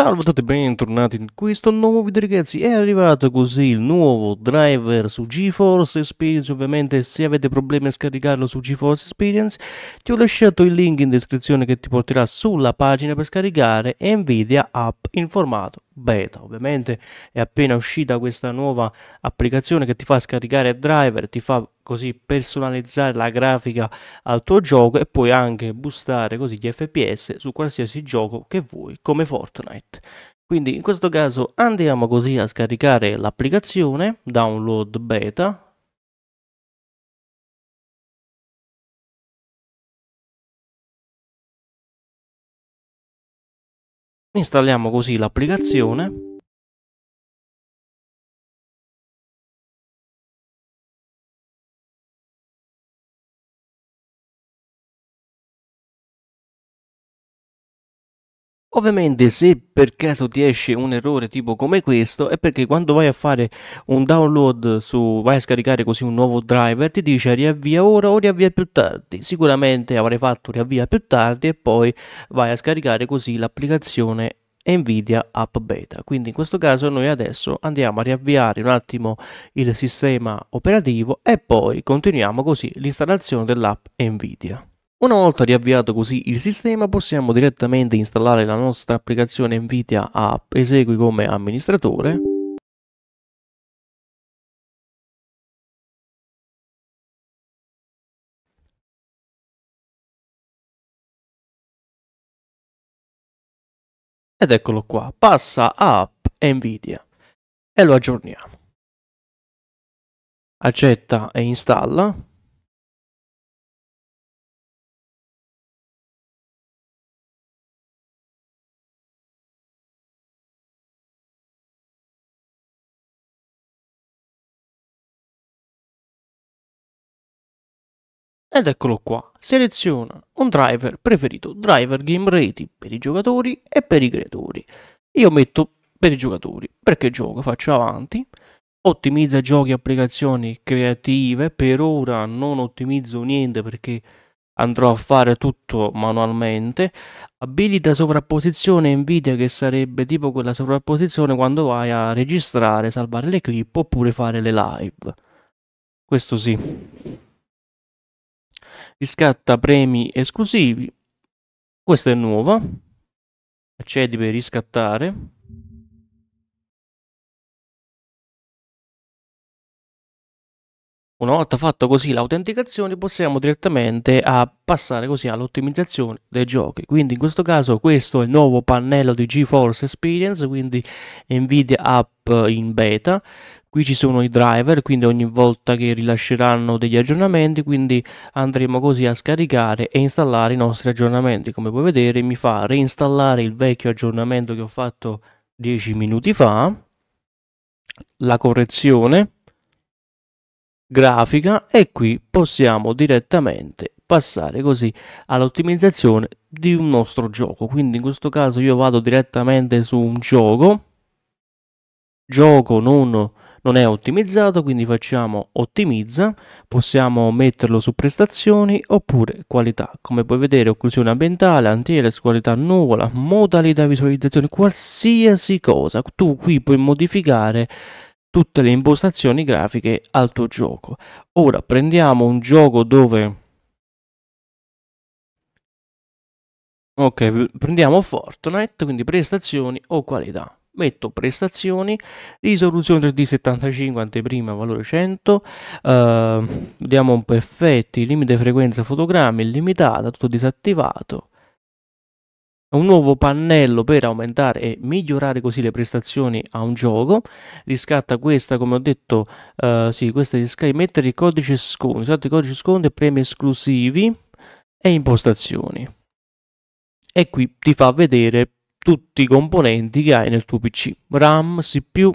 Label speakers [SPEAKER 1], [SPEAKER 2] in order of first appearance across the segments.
[SPEAKER 1] Salve a tutti, bentornati in questo nuovo video ragazzi, è arrivato così il nuovo driver su GeForce Experience, ovviamente se avete problemi a scaricarlo su GeForce Experience ti ho lasciato il link in descrizione che ti porterà sulla pagina per scaricare Nvidia app in formato beta, ovviamente è appena uscita questa nuova applicazione che ti fa scaricare driver, ti fa così personalizzare la grafica al tuo gioco e puoi anche boostare così gli FPS su qualsiasi gioco che vuoi come Fortnite.
[SPEAKER 2] Quindi in questo caso andiamo così a scaricare l'applicazione, download beta, installiamo così l'applicazione Ovviamente se per caso ti esce un errore tipo come questo è perché quando vai a fare un download
[SPEAKER 1] su vai a scaricare così un nuovo driver ti dice riavvia ora o riavvia più tardi. Sicuramente avrai fatto riavvia più tardi e poi vai a scaricare così l'applicazione Nvidia App Beta. Quindi in questo caso noi adesso andiamo a riavviare un attimo il sistema operativo e poi continuiamo così l'installazione dell'app Nvidia. Una volta riavviato così il sistema possiamo direttamente installare la nostra applicazione
[SPEAKER 2] Nvidia App Esegui come amministratore Ed eccolo qua, passa a App Nvidia e lo aggiorniamo. Accetta e installa. Ed eccolo qua, seleziona un driver preferito, driver game ready per i giocatori e per i creatori.
[SPEAKER 1] Io metto per i giocatori perché gioco, faccio avanti, ottimizza giochi e applicazioni creative, per ora non ottimizzo niente perché andrò a fare tutto manualmente, abilita sovrapposizione in video che sarebbe tipo quella sovrapposizione quando vai a registrare, salvare le clip oppure fare le live. Questo sì riscatta
[SPEAKER 2] premi esclusivi. Questa è nuova. Accedi per riscattare. Una volta fatto così l'autenticazione possiamo direttamente
[SPEAKER 1] passare così all'ottimizzazione dei giochi. Quindi in questo caso questo è il nuovo pannello di GeForce Experience, quindi Nvidia App in beta qui ci sono i driver quindi ogni volta che rilasceranno degli aggiornamenti quindi andremo così a scaricare e installare i nostri aggiornamenti come puoi vedere mi fa reinstallare il vecchio aggiornamento che ho fatto 10 minuti fa la correzione grafica e qui possiamo direttamente passare così all'ottimizzazione di un nostro gioco quindi in questo caso io vado direttamente su un gioco gioco non non è ottimizzato, quindi facciamo ottimizza, possiamo metterlo su prestazioni oppure qualità. Come puoi vedere occlusione ambientale, anti qualità nuvola, modalità visualizzazione, qualsiasi cosa. Tu qui puoi modificare tutte le impostazioni grafiche al tuo gioco. Ora prendiamo un gioco dove... Ok, prendiamo Fortnite, quindi prestazioni o qualità metto prestazioni, risoluzione 3D75, anteprima, valore 100, eh, vediamo un po' effetti, limite frequenza fotogrammi, illimitata, tutto disattivato, un nuovo pannello per aumentare e migliorare così le prestazioni a un gioco riscatta questa come ho detto eh, sì questa è Sky, mettere il codice sconto usate il codice sconto e premi esclusivi e impostazioni e qui ti fa vedere tutti i componenti che hai nel tuo PC, RAM, CPU,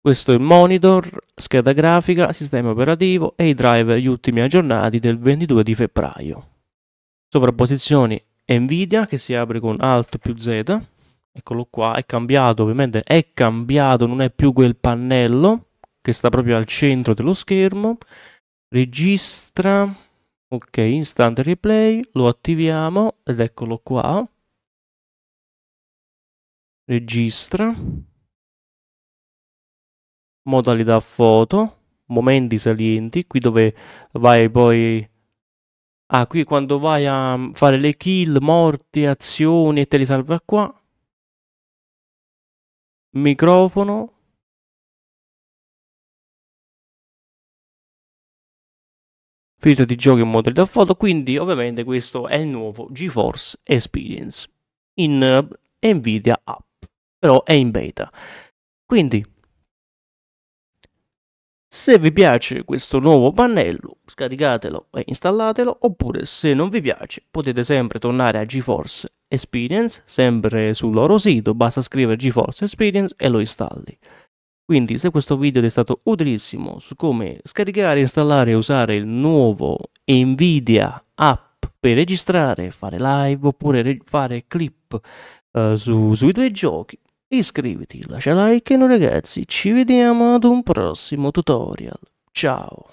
[SPEAKER 1] questo è il monitor, scheda grafica, sistema operativo e i driver gli ultimi aggiornati del 22 di febbraio. Sovrapposizioni Nvidia che si apre con Alt più Z, eccolo qua, è cambiato ovviamente, è cambiato, non è più quel pannello che sta proprio al centro dello schermo, registra, ok, instant
[SPEAKER 2] replay, lo attiviamo ed eccolo qua, registra, modalità
[SPEAKER 1] foto, momenti salienti, qui dove vai poi... Ah, qui
[SPEAKER 2] quando vai a fare le kill, morti, azioni e te li salva qua. Microfono. Filtro di giochi in modalità foto, quindi
[SPEAKER 1] ovviamente questo è il nuovo GeForce Experience in Nvidia App però è in beta. Quindi, se vi piace questo nuovo pannello, scaricatelo e installatelo, oppure se non vi piace potete sempre tornare a GeForce Experience, sempre sul loro sito, basta scrivere GeForce Experience e lo installi. Quindi se questo video ti è stato utilissimo su come scaricare, installare e usare il nuovo Nvidia app per registrare, fare live oppure fare clip eh, su, sui
[SPEAKER 2] tuoi giochi, Iscriviti,
[SPEAKER 1] lascia like e noi ragazzi ci vediamo ad un prossimo tutorial. Ciao!